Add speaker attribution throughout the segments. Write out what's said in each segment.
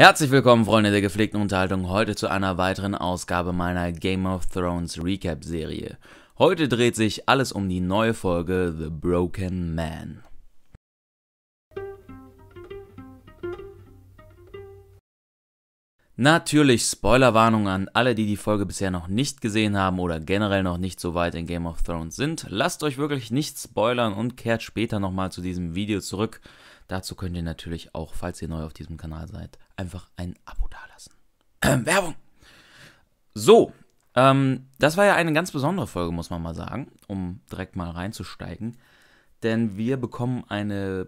Speaker 1: Herzlich willkommen, Freunde der gepflegten Unterhaltung, heute zu einer weiteren Ausgabe meiner Game of Thrones Recap Serie. Heute dreht sich alles um die neue Folge The Broken Man. Natürlich Spoilerwarnung an alle, die die Folge bisher noch nicht gesehen haben oder generell noch nicht so weit in Game of Thrones sind. Lasst euch wirklich nicht spoilern und kehrt später nochmal zu diesem Video zurück Dazu könnt ihr natürlich auch, falls ihr neu auf diesem Kanal seid, einfach ein Abo dalassen. Ähm, Werbung! So, ähm, das war ja eine ganz besondere Folge, muss man mal sagen, um direkt mal reinzusteigen. Denn wir bekommen eine,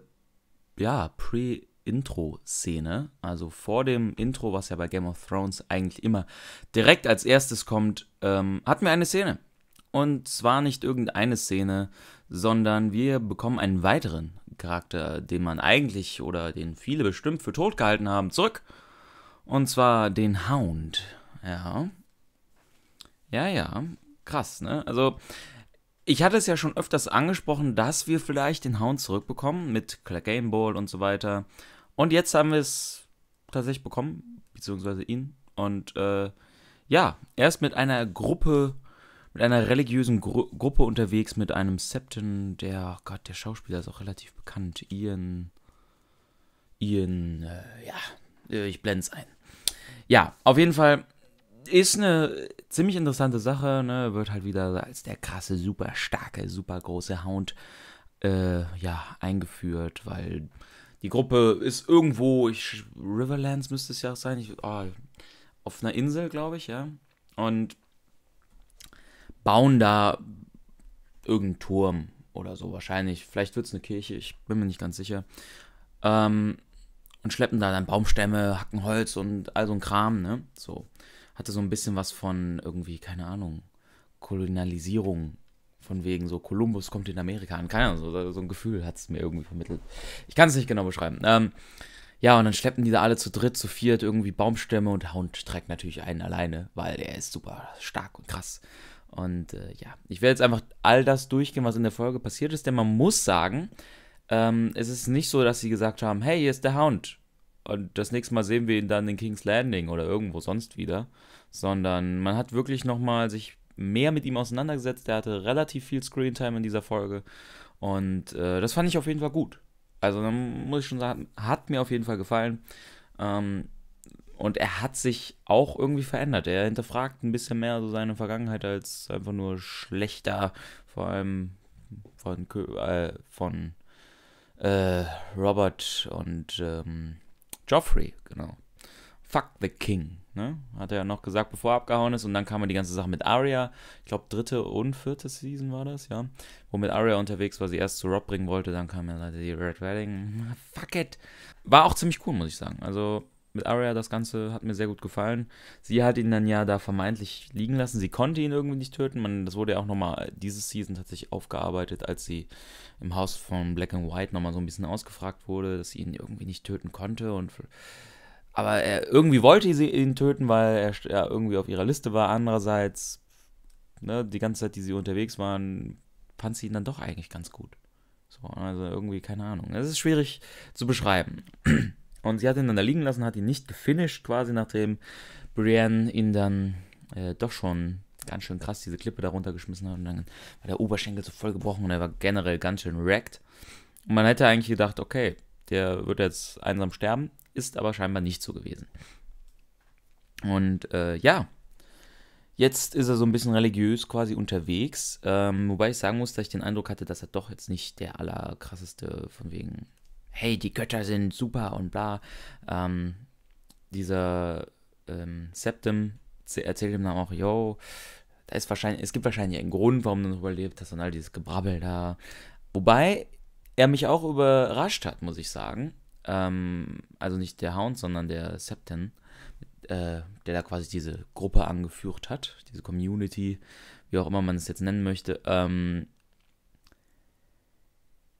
Speaker 1: ja, Pre- Intro-Szene, also vor dem Intro, was ja bei Game of Thrones eigentlich immer direkt als erstes kommt, ähm, hatten wir eine Szene. Und zwar nicht irgendeine Szene, sondern wir bekommen einen weiteren Charakter, den man eigentlich oder den viele bestimmt für tot gehalten haben, zurück. Und zwar den Hound. Ja. Ja, ja. Krass, ne? Also, ich hatte es ja schon öfters angesprochen, dass wir vielleicht den Hound zurückbekommen mit Claire Game Ball und so weiter. Und jetzt haben wir es tatsächlich bekommen, beziehungsweise ihn. Und äh, ja, er ist mit einer Gruppe mit einer religiösen Gru Gruppe unterwegs, mit einem Septen, der, oh Gott, der Schauspieler ist auch relativ bekannt, Ian, Ian, äh, ja, äh, ich blende es ein. Ja, auf jeden Fall ist eine ziemlich interessante Sache, ne? wird halt wieder als der krasse, super starke, super große Hound, äh, ja, eingeführt, weil die Gruppe ist irgendwo, ich, Riverlands müsste es ja auch sein, ich, oh, auf einer Insel, glaube ich, ja. Und bauen da irgendeinen Turm oder so wahrscheinlich. Vielleicht wird es eine Kirche, ich bin mir nicht ganz sicher. Ähm, und schleppen da dann Baumstämme, hacken Holz und all so ein Kram, ne? So. Hatte so ein bisschen was von irgendwie, keine Ahnung, Kolonialisierung. Von wegen so, Kolumbus kommt in Amerika an. Keine Ahnung, so, so ein Gefühl hat es mir irgendwie vermittelt. Ich kann es nicht genau beschreiben. Ähm, ja, und dann schleppen die da alle zu dritt, zu viert irgendwie Baumstämme und Hound trägt natürlich einen alleine, weil er ist super stark und krass. Und äh, ja, ich werde jetzt einfach all das durchgehen, was in der Folge passiert ist, denn man muss sagen, ähm, es ist nicht so, dass sie gesagt haben, hey, hier ist der Hound. Und das nächste Mal sehen wir ihn dann in King's Landing oder irgendwo sonst wieder. Sondern man hat wirklich nochmal sich mehr mit ihm auseinandergesetzt. Er hatte relativ viel Screentime in dieser Folge. Und äh, das fand ich auf jeden Fall gut. Also, dann muss ich schon sagen, hat mir auf jeden Fall gefallen. Ähm, und er hat sich auch irgendwie verändert. Er hinterfragt ein bisschen mehr so seine Vergangenheit als einfach nur schlechter, vor allem von, äh, von äh, Robert und ähm, Joffrey, genau. Fuck the King, ne? Hat er ja noch gesagt, bevor er abgehauen ist. Und dann kam ja die ganze Sache mit Arya. Ich glaube, dritte und vierte Season war das, ja. Wo mit Arya unterwegs war, sie erst zu Rob bringen wollte. Dann kam er die Red Wedding. Fuck it. War auch ziemlich cool, muss ich sagen. Also, mit Arya, das Ganze hat mir sehr gut gefallen. Sie hat ihn dann ja da vermeintlich liegen lassen. Sie konnte ihn irgendwie nicht töten. Man, das wurde ja auch nochmal dieses Season tatsächlich aufgearbeitet, als sie im Haus von Black and White nochmal so ein bisschen ausgefragt wurde, dass sie ihn irgendwie nicht töten konnte. Und, aber er, irgendwie wollte sie ihn töten, weil er ja, irgendwie auf ihrer Liste war. Andererseits, ne, die ganze Zeit, die sie unterwegs waren, fand sie ihn dann doch eigentlich ganz gut. So, also irgendwie, keine Ahnung. Es ist schwierig zu beschreiben. Und sie hat ihn dann da liegen lassen, hat ihn nicht gefinisht, quasi nachdem Brienne ihn dann äh, doch schon ganz schön krass diese Klippe da runtergeschmissen hat. Und dann war der Oberschenkel so voll gebrochen und er war generell ganz schön wrecked. Und man hätte eigentlich gedacht, okay, der wird jetzt einsam sterben, ist aber scheinbar nicht so gewesen. Und äh, ja, Jetzt ist er so ein bisschen religiös quasi unterwegs, ähm, wobei ich sagen muss, dass ich den Eindruck hatte, dass er doch jetzt nicht der allerkrasseste von wegen hey, die Götter sind super und bla. Ähm, dieser ähm, Septim erzählt ihm dann auch, yo, da ist wahrscheinlich, es gibt wahrscheinlich einen Grund, warum du noch überlebt hast und all dieses Gebrabbel da. Wobei er mich auch überrascht hat, muss ich sagen. Ähm, also nicht der Hound, sondern der Septim, äh, der da quasi diese Gruppe angeführt hat, diese Community, wie auch immer man es jetzt nennen möchte. Ähm,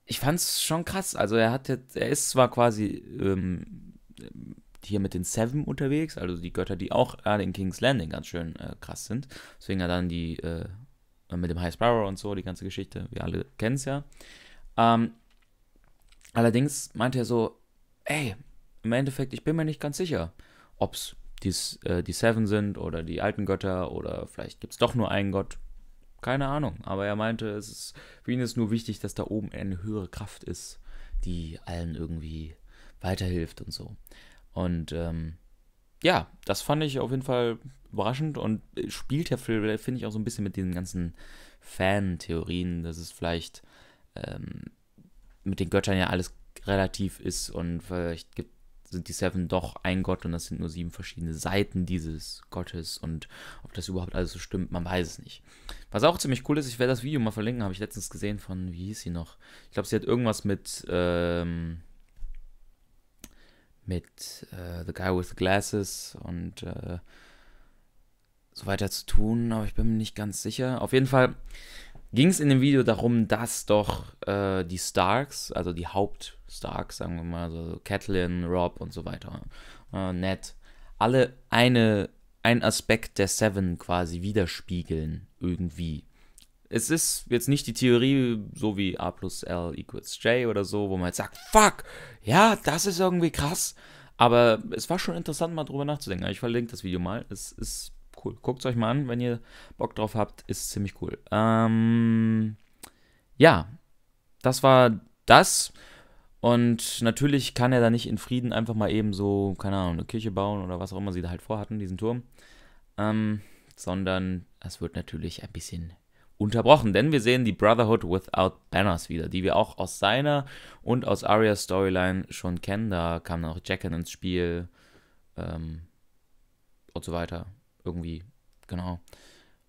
Speaker 1: ich fand's schon krass. Also er hat jetzt, er ist zwar quasi ähm, hier mit den Seven unterwegs, also die Götter, die auch gerade in King's Landing ganz schön äh, krass sind. Deswegen ja dann die äh, mit dem High Sparrow und so, die ganze Geschichte. Wir alle kennen es ja. Ähm, allerdings meinte er so, ey, im Endeffekt, ich bin mir nicht ganz sicher, ob's die, äh, die Seven sind oder die alten Götter oder vielleicht gibt es doch nur einen Gott. Keine Ahnung, aber er meinte, es ist, für ihn ist nur wichtig, dass da oben eine höhere Kraft ist, die allen irgendwie weiterhilft und so. Und ähm, ja, das fand ich auf jeden Fall überraschend und spielt ja, finde ich, auch so ein bisschen mit diesen ganzen Fan-Theorien, dass es vielleicht ähm, mit den Göttern ja alles relativ ist und vielleicht gibt sind die Seven doch ein Gott und das sind nur sieben verschiedene Seiten dieses Gottes und ob das überhaupt alles so stimmt, man weiß es nicht. Was auch ziemlich cool ist, ich werde das Video mal verlinken, habe ich letztens gesehen von, wie hieß sie noch? Ich glaube, sie hat irgendwas mit, ähm, mit äh, The Guy with the Glasses und äh, so weiter zu tun, aber ich bin mir nicht ganz sicher. Auf jeden Fall ging es in dem Video darum, dass doch äh, die Starks, also die Haupt-Starks, sagen wir mal, so also Catelyn, Rob und so weiter, äh, Ned, alle eine, einen Aspekt der Seven quasi widerspiegeln, irgendwie. Es ist jetzt nicht die Theorie, so wie A plus L equals J oder so, wo man jetzt halt sagt, fuck, ja, das ist irgendwie krass. Aber es war schon interessant, mal drüber nachzudenken. Ich verlinke das Video mal. Es ist cool. Guckt es euch mal an, wenn ihr Bock drauf habt, ist ziemlich cool. Ähm, ja, das war das. Und natürlich kann er da nicht in Frieden einfach mal eben so, keine Ahnung, eine Kirche bauen oder was auch immer sie da halt vorhatten, diesen Turm. Ähm, sondern es wird natürlich ein bisschen unterbrochen, denn wir sehen die Brotherhood Without Banners wieder, die wir auch aus seiner und aus Arias Storyline schon kennen. Da kam dann auch Jacken ins Spiel ähm, und so weiter irgendwie, genau.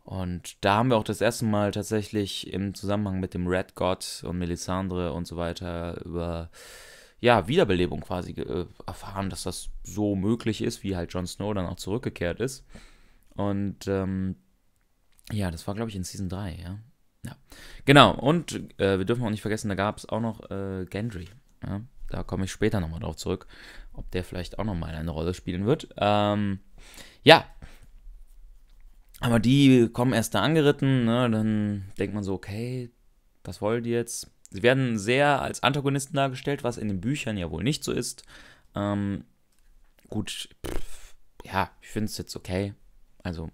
Speaker 1: Und da haben wir auch das erste Mal tatsächlich im Zusammenhang mit dem Red God und Melisandre und so weiter über ja, Wiederbelebung quasi äh, erfahren, dass das so möglich ist, wie halt Jon Snow dann auch zurückgekehrt ist. Und ähm, ja, das war, glaube ich, in Season 3, ja. ja. Genau, und äh, wir dürfen auch nicht vergessen, da gab es auch noch äh, Gendry. Ja? Da komme ich später nochmal drauf zurück, ob der vielleicht auch nochmal eine Rolle spielen wird. Ähm, ja, aber die kommen erst da angeritten, ne? dann denkt man so, okay, was wollen die jetzt? Sie werden sehr als Antagonisten dargestellt, was in den Büchern ja wohl nicht so ist. Ähm, gut, pff, ja, ich finde es jetzt okay. Also,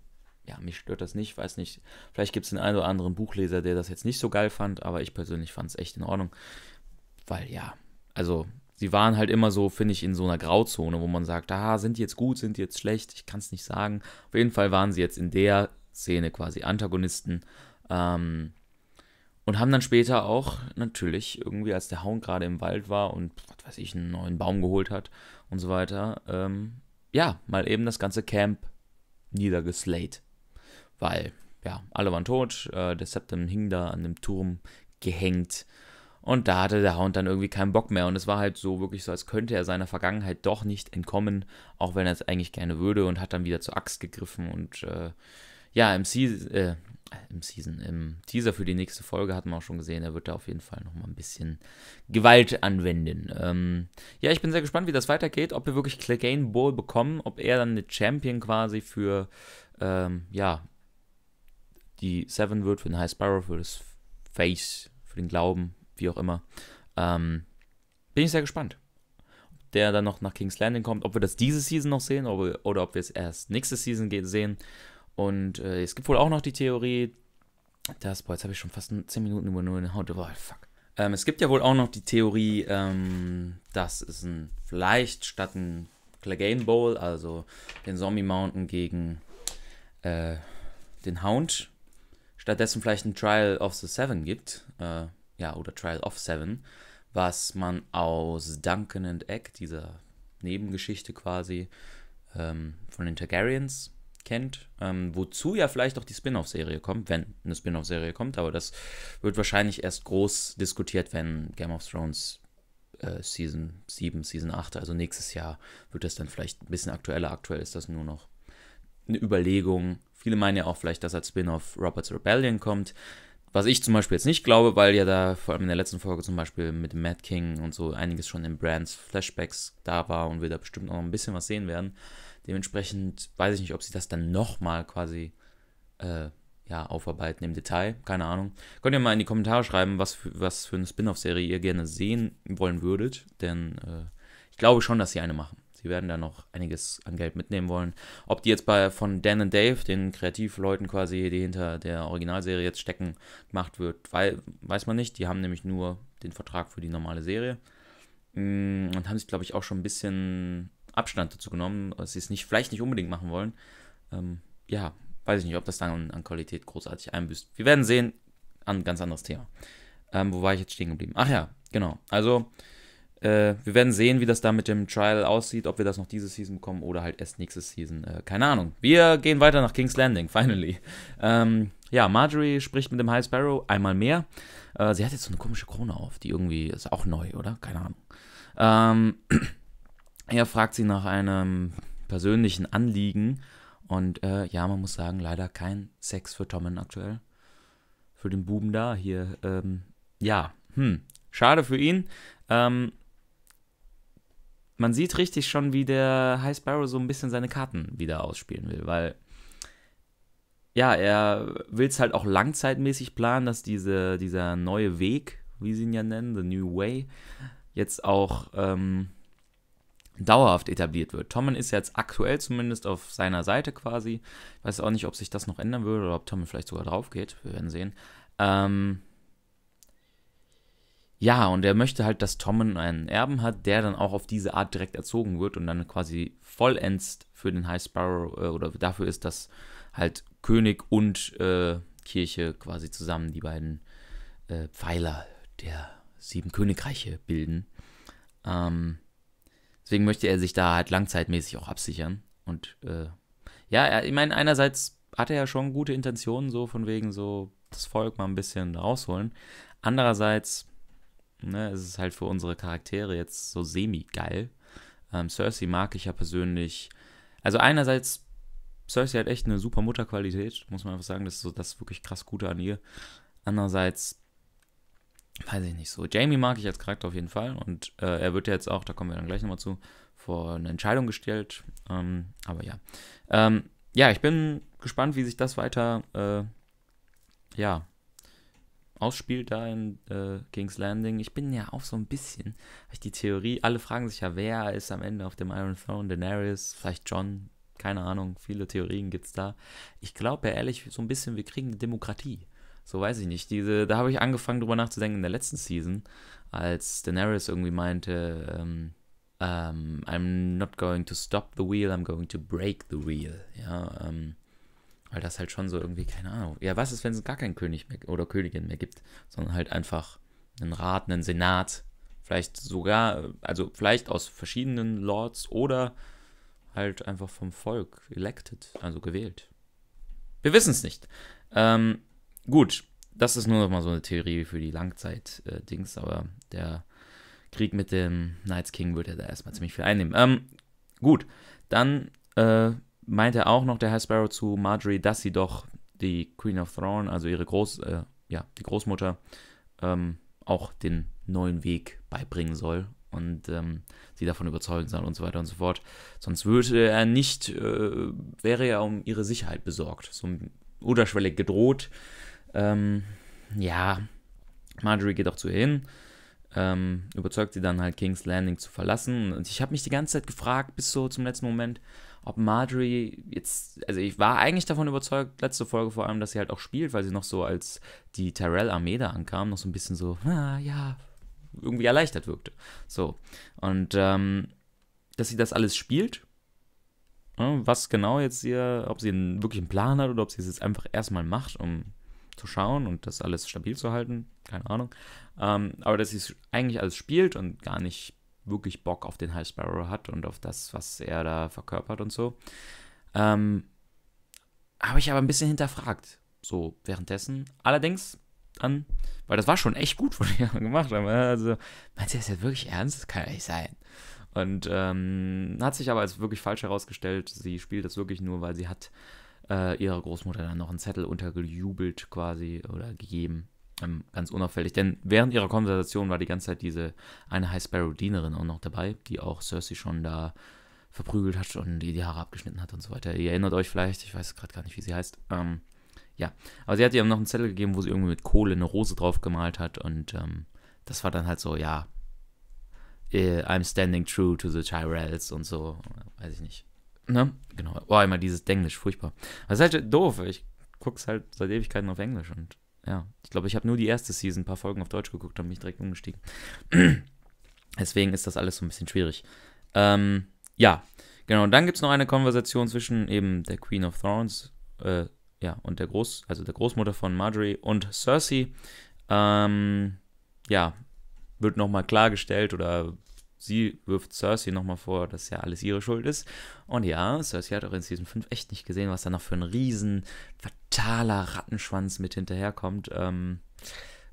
Speaker 1: ja, mich stört das nicht, weiß nicht. Vielleicht gibt es den einen oder anderen Buchleser, der das jetzt nicht so geil fand, aber ich persönlich fand es echt in Ordnung. Weil ja, also sie waren halt immer so, finde ich, in so einer Grauzone, wo man sagt, ah, sind die jetzt gut, sind die jetzt schlecht, ich kann es nicht sagen. Auf jeden Fall waren sie jetzt in der Szene quasi Antagonisten ähm, und haben dann später auch natürlich irgendwie, als der Hound gerade im Wald war und, was weiß ich, einen neuen Baum geholt hat und so weiter, ähm, ja, mal eben das ganze Camp niedergeslayt. Weil, ja, alle waren tot, äh, der Septim hing da an dem Turm gehängt und da hatte der Hound dann irgendwie keinen Bock mehr. Und es war halt so wirklich so, als könnte er seiner Vergangenheit doch nicht entkommen, auch wenn er es eigentlich gerne würde und hat dann wieder zur Axt gegriffen. Und äh, ja, im, Season, äh, im Season, im Teaser für die nächste Folge hatten wir auch schon gesehen, er wird da auf jeden Fall nochmal ein bisschen Gewalt anwenden. Ähm, ja, ich bin sehr gespannt, wie das weitergeht, ob wir wirklich Clegane Ball bekommen, ob er dann eine Champion quasi für, ähm, ja, die Seven wird, für den High Sparrow, für das Face, für den Glauben, wie auch immer. Ähm, bin ich sehr gespannt. Ob der dann noch nach King's Landing kommt, ob wir das diese Season noch sehen oder, oder ob wir es erst nächste Season sehen. Und äh, es gibt wohl auch noch die Theorie, dass, boah, jetzt habe ich schon fast 10 Minuten über nur den Haut. Oh, fuck. Ähm, es gibt ja wohl auch noch die Theorie, ähm, dass es ein, vielleicht statt ein Clegane Bowl, also den Zombie Mountain gegen äh, den Hound, stattdessen vielleicht ein Trial of the Seven gibt. Äh, ja, oder Trial of Seven, was man aus Duncan and Egg, dieser Nebengeschichte quasi ähm, von den Targaryens, kennt, ähm, wozu ja vielleicht auch die Spin-off-Serie kommt, wenn eine Spin-off-Serie kommt, aber das wird wahrscheinlich erst groß diskutiert, wenn Game of Thrones äh, Season 7, Season 8, also nächstes Jahr wird das dann vielleicht ein bisschen aktueller. Aktuell ist das nur noch eine Überlegung. Viele meinen ja auch vielleicht, dass als Spin-off Robert's Rebellion kommt. Was ich zum Beispiel jetzt nicht glaube, weil ja da vor allem in der letzten Folge zum Beispiel mit Matt King und so einiges schon in Brands Flashbacks da war und wir da bestimmt auch noch ein bisschen was sehen werden. Dementsprechend weiß ich nicht, ob sie das dann nochmal quasi äh, ja, aufarbeiten im Detail. Keine Ahnung. Könnt ihr mal in die Kommentare schreiben, was für, was für eine Spin-off-Serie ihr gerne sehen wollen würdet, denn äh, ich glaube schon, dass sie eine machen. Sie werden da noch einiges an Geld mitnehmen wollen. Ob die jetzt bei von Dan und Dave, den Kreativleuten quasi, die hinter der Originalserie jetzt stecken, gemacht wird, weil, weiß man nicht. Die haben nämlich nur den Vertrag für die normale Serie. Mm, und haben sich, glaube ich, auch schon ein bisschen Abstand dazu genommen, dass sie es nicht, vielleicht nicht unbedingt machen wollen. Ähm, ja, weiß ich nicht, ob das dann an Qualität großartig einbüßt. Wir werden sehen. Ein ganz anderes Thema. Ähm, wo war ich jetzt stehen geblieben? Ach ja, genau. Also, äh, wir werden sehen, wie das da mit dem Trial aussieht, ob wir das noch diese Season bekommen oder halt erst nächste Season. Äh, keine Ahnung. Wir gehen weiter nach King's Landing, finally. Ähm, ja, Marjorie spricht mit dem High Sparrow einmal mehr. Äh, sie hat jetzt so eine komische Krone auf, die irgendwie ist auch neu, oder? Keine Ahnung. Ähm, er fragt sie nach einem persönlichen Anliegen. Und äh, ja, man muss sagen, leider kein Sex für Tommen aktuell. Für den Buben da hier. Ähm, ja, hm. Schade für ihn. Ähm, man sieht richtig schon, wie der High Sparrow so ein bisschen seine Karten wieder ausspielen will, weil ja, er will es halt auch langzeitmäßig planen, dass diese, dieser neue Weg, wie sie ihn ja nennen, The New Way, jetzt auch ähm, dauerhaft etabliert wird. Tommen ist jetzt aktuell zumindest auf seiner Seite quasi. Ich weiß auch nicht, ob sich das noch ändern würde oder ob Tommen vielleicht sogar drauf geht. Wir werden sehen. Ähm, ja, und er möchte halt, dass Tommen einen Erben hat, der dann auch auf diese Art direkt erzogen wird und dann quasi vollends für den High Sparrow äh, oder dafür ist, dass halt König und äh, Kirche quasi zusammen die beiden äh, Pfeiler der sieben Königreiche bilden. Ähm, deswegen möchte er sich da halt langzeitmäßig auch absichern. Und äh, ja, er, ich meine, einerseits hat er ja schon gute Intentionen, so von wegen so das Volk mal ein bisschen rausholen. Andererseits Ne, es ist halt für unsere Charaktere jetzt so semi-geil. Ähm, Cersei mag ich ja persönlich. Also einerseits, Cersei hat echt eine super Mutterqualität, muss man einfach sagen. Das ist so das wirklich krass Gute an ihr. Andererseits, weiß ich nicht so. Jamie mag ich als Charakter auf jeden Fall. Und äh, er wird ja jetzt auch, da kommen wir dann gleich nochmal zu, vor eine Entscheidung gestellt. Ähm, aber ja. Ähm, ja, ich bin gespannt, wie sich das weiter äh, ja, ausspielt da in äh, King's Landing. Ich bin ja auch so ein bisschen, habe ich die Theorie, alle fragen sich ja, wer ist am Ende auf dem Iron Throne? Daenerys, vielleicht John, keine Ahnung, viele Theorien gibt es da. Ich glaube ja ehrlich so ein bisschen, wir kriegen eine Demokratie. So weiß ich nicht. Diese, da habe ich angefangen drüber nachzudenken in der letzten Season, als Daenerys irgendwie meinte, ähm, um, ähm, I'm not going to stop the wheel, I'm going to break the wheel. Ja, ähm, weil das halt schon so irgendwie, keine Ahnung. Ja, was ist, wenn es gar keinen König mehr oder Königin mehr gibt, sondern halt einfach einen Rat, einen Senat, vielleicht sogar, also vielleicht aus verschiedenen Lords oder halt einfach vom Volk elected, also gewählt. Wir wissen es nicht. Ähm, gut, das ist nur noch mal so eine Theorie für die Langzeit-Dings, aber der Krieg mit dem Knights King wird ja da erstmal ziemlich viel einnehmen. Ähm, gut, dann äh, meinte auch noch der Herr Sparrow zu Marjorie, dass sie doch die Queen of Thorn, also ihre Groß, äh, ja, die Großmutter, ähm, auch den neuen Weg beibringen soll und ähm, sie davon überzeugen soll und so weiter und so fort. Sonst würde er nicht, äh, wäre er um ihre Sicherheit besorgt, so unterschwellig gedroht. Ähm, ja, Marjorie geht auch zu ihr hin, ähm, überzeugt sie dann halt King's Landing zu verlassen. Und ich habe mich die ganze Zeit gefragt, bis so zum letzten Moment, ob Marjorie jetzt, also ich war eigentlich davon überzeugt, letzte Folge vor allem, dass sie halt auch spielt, weil sie noch so als die Tyrell-Armee da ankam, noch so ein bisschen so, ah, ja, irgendwie erleichtert wirkte. So. Und ähm, dass sie das alles spielt, ne, was genau jetzt ihr, ob sie einen wirklichen Plan hat oder ob sie es jetzt einfach erstmal macht, um zu schauen und das alles stabil zu halten, keine Ahnung. Ähm, aber dass sie es eigentlich alles spielt und gar nicht wirklich Bock auf den High Sparrow hat und auf das, was er da verkörpert und so. Ähm, Habe ich aber ein bisschen hinterfragt, so währenddessen. Allerdings dann, weil das war schon echt gut was ich gemacht. habe. also, meinst du das jetzt wirklich ernst? Das kann ja nicht sein. Und ähm, hat sich aber als wirklich falsch herausgestellt. Sie spielt das wirklich nur, weil sie hat äh, ihrer Großmutter dann noch einen Zettel untergejubelt quasi oder gegeben ähm, ganz unauffällig. Denn während ihrer Konversation war die ganze Zeit diese eine High Sparrow-Dienerin auch noch dabei, die auch Cersei schon da verprügelt hat und die die Haare abgeschnitten hat und so weiter. Ihr erinnert euch vielleicht, ich weiß gerade gar nicht, wie sie heißt. Ähm, ja, aber sie hat ihr noch einen Zettel gegeben, wo sie irgendwie mit Kohle eine Rose drauf gemalt hat und ähm, das war dann halt so, ja, äh, I'm standing true to the Tyrells und so, weiß ich nicht. Ne? Genau. Oh, immer dieses Denglisch, furchtbar. Das ist halt doof, ich guck's halt seit Ewigkeiten auf Englisch und ja, ich glaube, ich habe nur die erste Season ein paar Folgen auf Deutsch geguckt und mich direkt umgestiegen. Deswegen ist das alles so ein bisschen schwierig. Ähm, ja, genau. Und dann gibt es noch eine Konversation zwischen eben der Queen of Thorns, äh, ja, und der Groß, also der Großmutter von Marjorie und Cersei. Ähm, ja, wird nochmal klargestellt oder sie wirft Cersei nochmal vor, dass ja alles ihre Schuld ist. Und ja, Cersei hat auch in Season 5 echt nicht gesehen, was da noch für ein riesen totaler Rattenschwanz mit hinterherkommt. Ähm,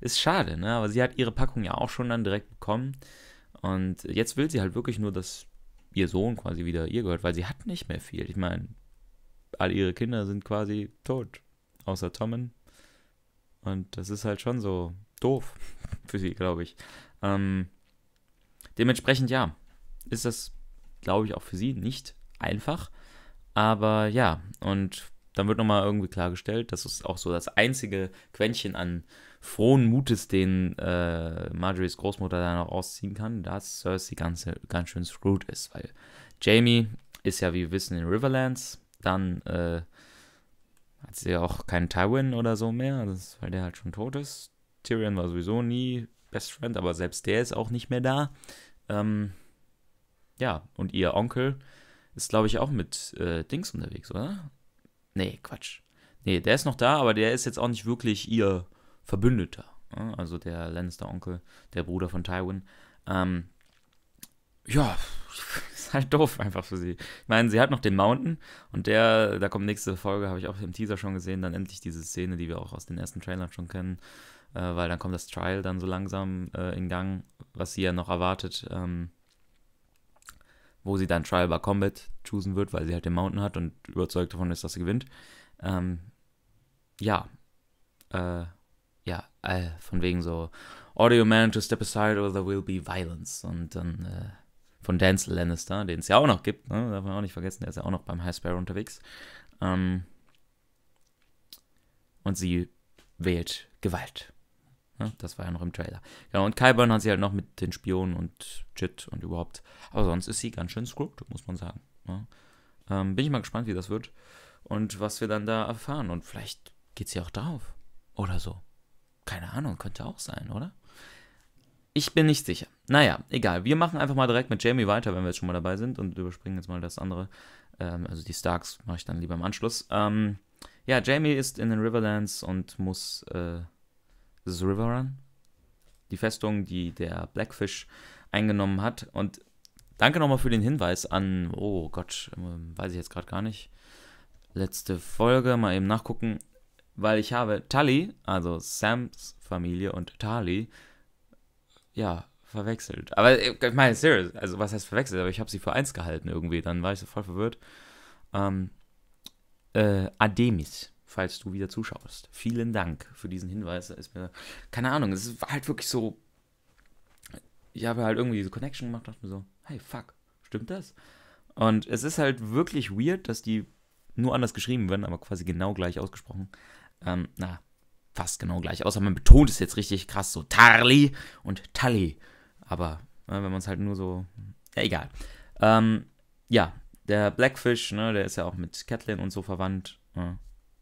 Speaker 1: ist schade, ne? Aber sie hat ihre Packung ja auch schon dann direkt bekommen. Und jetzt will sie halt wirklich nur, dass ihr Sohn quasi wieder ihr gehört, weil sie hat nicht mehr viel. Ich meine, all ihre Kinder sind quasi tot, außer Tommen. Und das ist halt schon so doof für sie, glaube ich. Ähm, dementsprechend ja, ist das, glaube ich, auch für sie nicht einfach. Aber ja, und dann wird nochmal irgendwie klargestellt, das ist auch so das einzige Quäntchen an frohen Mutes, den äh, Marjories Großmutter da noch ausziehen kann, dass Cersei ganz, ganz schön screwed ist, weil Jamie ist ja, wie wir wissen, in Riverlands, dann äh, hat sie ja auch keinen Tywin oder so mehr, also ist, weil der halt schon tot ist. Tyrion war sowieso nie Best Friend, aber selbst der ist auch nicht mehr da. Ähm, ja, und ihr Onkel ist, glaube ich, auch mit äh, Dings unterwegs, oder? Nee, Quatsch. Nee, der ist noch da, aber der ist jetzt auch nicht wirklich ihr Verbündeter. Ne? Also der Lannister-Onkel, der Bruder von Tywin. Ähm, ja, ist halt doof einfach für sie. Ich meine, sie hat noch den Mountain und der, da kommt nächste Folge, habe ich auch im Teaser schon gesehen, dann endlich diese Szene, die wir auch aus den ersten Trailern schon kennen, äh, weil dann kommt das Trial dann so langsam äh, in Gang, was sie ja noch erwartet. Ähm, wo sie dann Trial by Combat choosen wird, weil sie halt den Mountain hat und überzeugt davon ist, dass sie gewinnt. Ähm, ja. Äh, ja, äh, von wegen so Audio Man to step aside or there will be violence. Und dann äh, von Dance Lannister, den es ja auch noch gibt, ne? darf man auch nicht vergessen, der ist ja auch noch beim High Sparrow unterwegs. Ähm, und sie wählt Gewalt. Ja, das war ja noch im Trailer. Genau, und Kyburn hat sie halt noch mit den Spionen und Chit und überhaupt. Aber sonst ist sie ganz schön scrubbed, muss man sagen. Ja. Ähm, bin ich mal gespannt, wie das wird und was wir dann da erfahren. Und vielleicht geht sie auch drauf. Oder so. Keine Ahnung, könnte auch sein, oder? Ich bin nicht sicher. Naja, egal. Wir machen einfach mal direkt mit Jamie weiter, wenn wir jetzt schon mal dabei sind und überspringen jetzt mal das andere. Ähm, also die Starks mache ich dann lieber im Anschluss. Ähm, ja, Jamie ist in den Riverlands und muss. Äh, das ist River die Festung, die der Blackfish eingenommen hat. Und danke nochmal für den Hinweis an, oh Gott, ähm, weiß ich jetzt gerade gar nicht. Letzte Folge, mal eben nachgucken, weil ich habe Tully, also Sams Familie und Tali, ja, verwechselt. Aber äh, ich meine, serious, also was heißt verwechselt? Aber ich habe sie für eins gehalten irgendwie, dann war ich so voll verwirrt. Ähm, äh, Ademis falls du wieder zuschaust. Vielen Dank für diesen Hinweis. Ist mir, keine Ahnung, es war halt wirklich so. Ich habe halt irgendwie diese Connection gemacht, dachte mir so, hey, fuck, stimmt das? Und es ist halt wirklich weird, dass die nur anders geschrieben werden, aber quasi genau gleich ausgesprochen. Ähm, na, fast genau gleich, außer man betont es jetzt richtig krass, so Tarli und Tali. Aber äh, wenn man es halt nur so. Ja, egal. Ähm, ja, der Blackfish, ne, der ist ja auch mit Catelyn und so verwandt. Ja ne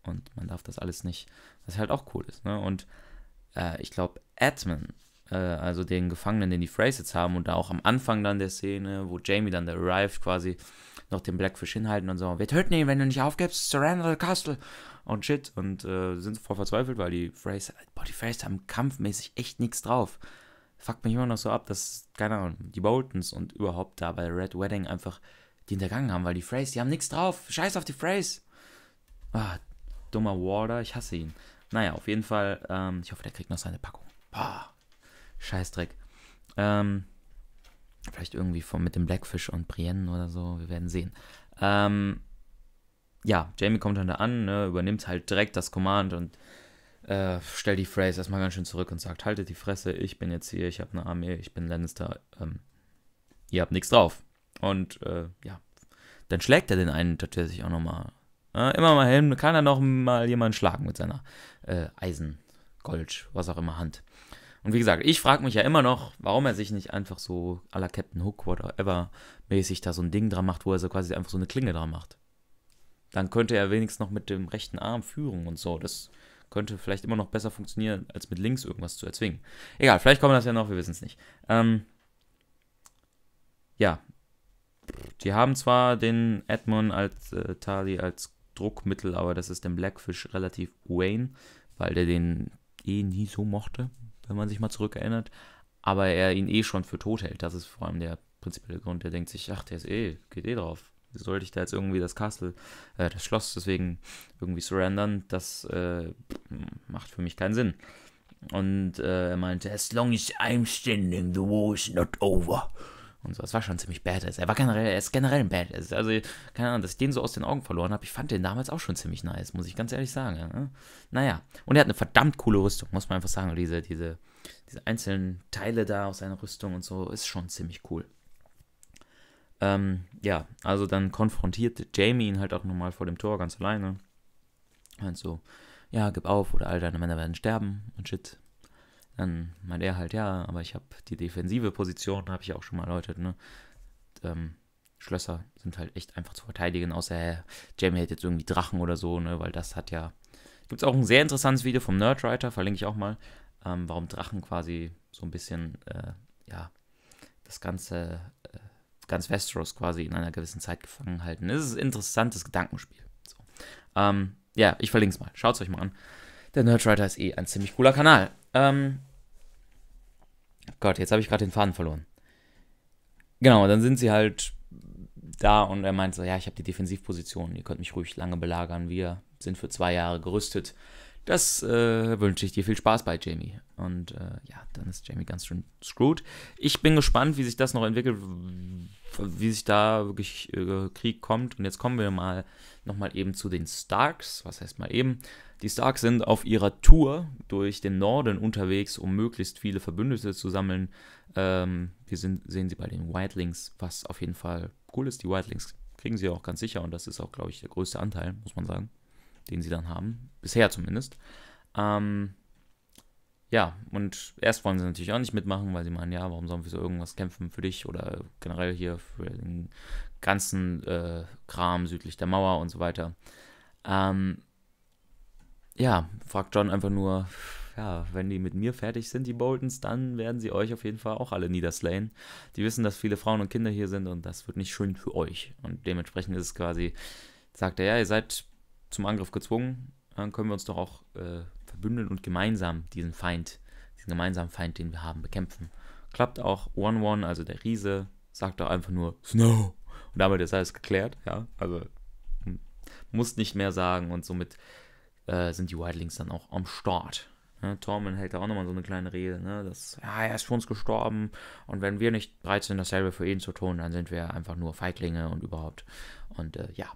Speaker 1: und man darf das alles nicht, was halt auch cool ist. Ne? Und äh, ich glaube, Edmund, äh, also den Gefangenen, den die Phrase jetzt haben und da auch am Anfang dann der Szene, wo Jamie dann der Arrived quasi noch den Blackfish hinhalten und so, wir töten ihn, wenn du nicht aufgibst, surrender the castle und shit und äh, sind voll verzweifelt, weil die Phrase, boah, die Phrase haben kampfmäßig echt nichts drauf. Fuckt mich immer noch so ab, dass, keine Ahnung, die Boltons und überhaupt da bei Red Wedding einfach die hintergangen haben, weil die Phrase, die haben nichts drauf. Scheiß auf die Phrase. Ah, Dummer Warder, ich hasse ihn. Naja, auf jeden Fall, ähm, ich hoffe, der kriegt noch seine Packung. Boah, Scheißdreck. Ähm, vielleicht irgendwie von, mit dem Blackfish und Brienne oder so, wir werden sehen. Ähm, ja, Jamie kommt dann da an, ne, übernimmt halt direkt das Command und äh, stellt die Phrase erstmal ganz schön zurück und sagt, haltet die Fresse, ich bin jetzt hier, ich habe eine Armee, ich bin Lannister, ähm, ihr habt nichts drauf. Und äh, ja, dann schlägt er den einen tatsächlich auch nochmal ja, immer mal Helm, kann er noch mal jemanden schlagen mit seiner äh, Eisen, Gold, was auch immer Hand. Und wie gesagt, ich frage mich ja immer noch, warum er sich nicht einfach so à la Captain Hook whatever mäßig da so ein Ding dran macht, wo er so quasi einfach so eine Klinge dran macht. Dann könnte er wenigstens noch mit dem rechten Arm führen und so. Das könnte vielleicht immer noch besser funktionieren, als mit links irgendwas zu erzwingen. Egal, vielleicht kommen das ja noch, wir wissen es nicht. Ähm, ja, die haben zwar den Edmund als äh, Tali als Druckmittel, aber das ist dem Blackfish relativ Wayne, weil der den eh nie so mochte, wenn man sich mal zurückerinnert. Aber er ihn eh schon für tot hält. Das ist vor allem der prinzipielle Grund. Der denkt sich, ach, der ist eh, geht eh drauf. Wie sollte ich da jetzt irgendwie das Castle, äh, das Schloss deswegen irgendwie surrendern? Das äh, macht für mich keinen Sinn. Und äh, er meinte, as long as I'm standing, the war is not over und so. Das war schon ziemlich badass. Er war generell, er ist generell ein Badass. Also, keine Ahnung, dass ich den so aus den Augen verloren habe. Ich fand den damals auch schon ziemlich nice, muss ich ganz ehrlich sagen. Naja. Und er hat eine verdammt coole Rüstung, muss man einfach sagen. Diese, diese, diese einzelnen Teile da aus seiner Rüstung und so ist schon ziemlich cool. Ähm, ja, also dann konfrontiert Jamie ihn halt auch nochmal vor dem Tor ganz alleine. Und so, ja, gib auf oder all deine Männer werden sterben und shit. Dann meint er halt, ja, aber ich habe die defensive Position, habe ich auch schon mal erläutert, ne? Ähm, Schlösser sind halt echt einfach zu verteidigen, außer äh, Jamie hält jetzt irgendwie Drachen oder so, ne? Weil das hat ja. Gibt es auch ein sehr interessantes Video vom Nerdwriter, verlinke ich auch mal, ähm, warum Drachen quasi so ein bisschen, äh, ja, das ganze, äh, ganz Westeros quasi in einer gewissen Zeit gefangen halten. Es ist ein interessantes Gedankenspiel. So. Ähm, ja, ich verlinke es mal. Schaut es euch mal an. Der Nerdwriter ist eh ein ziemlich cooler Kanal. Ähm, Gott, jetzt habe ich gerade den Faden verloren. Genau, dann sind sie halt da und er meint so, ja, ich habe die Defensivposition, ihr könnt mich ruhig lange belagern, wir sind für zwei Jahre gerüstet. Das äh, wünsche ich dir viel Spaß bei Jamie. Und äh, ja, dann ist Jamie ganz schön screwed. Ich bin gespannt, wie sich das noch entwickelt, wie sich da wirklich äh, Krieg kommt. Und jetzt kommen wir mal nochmal eben zu den Starks. Was heißt mal eben? Die Starks sind auf ihrer Tour durch den Norden unterwegs, um möglichst viele Verbündete zu sammeln. Ähm, wir sind, sehen sie bei den Wildlings, was auf jeden Fall cool ist. Die Wildlings kriegen sie auch ganz sicher und das ist auch, glaube ich, der größte Anteil, muss man sagen den sie dann haben. Bisher zumindest. Ähm, ja, und erst wollen sie natürlich auch nicht mitmachen, weil sie meinen, ja, warum sollen wir so irgendwas kämpfen für dich oder generell hier für den ganzen äh, Kram südlich der Mauer und so weiter. Ähm, ja, fragt John einfach nur, ja, wenn die mit mir fertig sind, die Boltons, dann werden sie euch auf jeden Fall auch alle niederslayen. Die wissen, dass viele Frauen und Kinder hier sind und das wird nicht schön für euch. Und dementsprechend ist es quasi, sagt er, ja, ihr seid zum Angriff gezwungen, dann können wir uns doch auch äh, verbündeln und gemeinsam diesen Feind, diesen gemeinsamen Feind, den wir haben, bekämpfen. Klappt auch One-One, also der Riese, sagt doch einfach nur Snow. Und damit ist alles geklärt, ja. Also muss nicht mehr sagen und somit äh, sind die Wildlings dann auch am Start. Ne, Tormund hält da auch nochmal so eine kleine Rede, ne, dass ja, er ist für uns gestorben und wenn wir nicht bereit sind, dasselbe für ihn zu tun, dann sind wir einfach nur Feiglinge und überhaupt. Und äh, ja,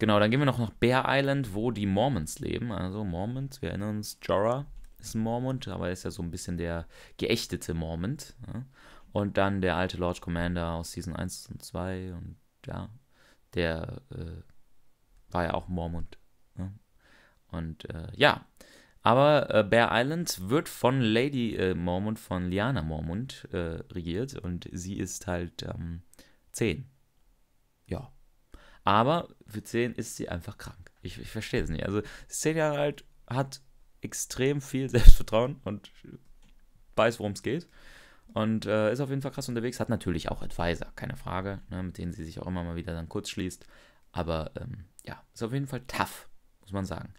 Speaker 1: Genau, dann gehen wir noch nach Bear Island, wo die Mormons leben. Also Mormons, wir erinnern uns, Jorah ist ein Mormont, aber er ist ja so ein bisschen der geächtete Mormont. Ja. Und dann der alte Lord Commander aus Season 1 und 2 und ja, der äh, war ja auch Mormont. Ja. Und äh, ja, aber äh, Bear Island wird von Lady äh, Mormont, von Liana Mormont äh, regiert und sie ist halt ähm, 10. Ja. Aber für 10 ist sie einfach krank. Ich, ich verstehe es nicht. Also, 10 Jahre alt hat extrem viel Selbstvertrauen und weiß, worum es geht. Und äh, ist auf jeden Fall krass unterwegs. Hat natürlich auch Advisor, keine Frage, ne, mit denen sie sich auch immer mal wieder dann kurz schließt. Aber ähm, ja, ist auf jeden Fall tough, muss man sagen.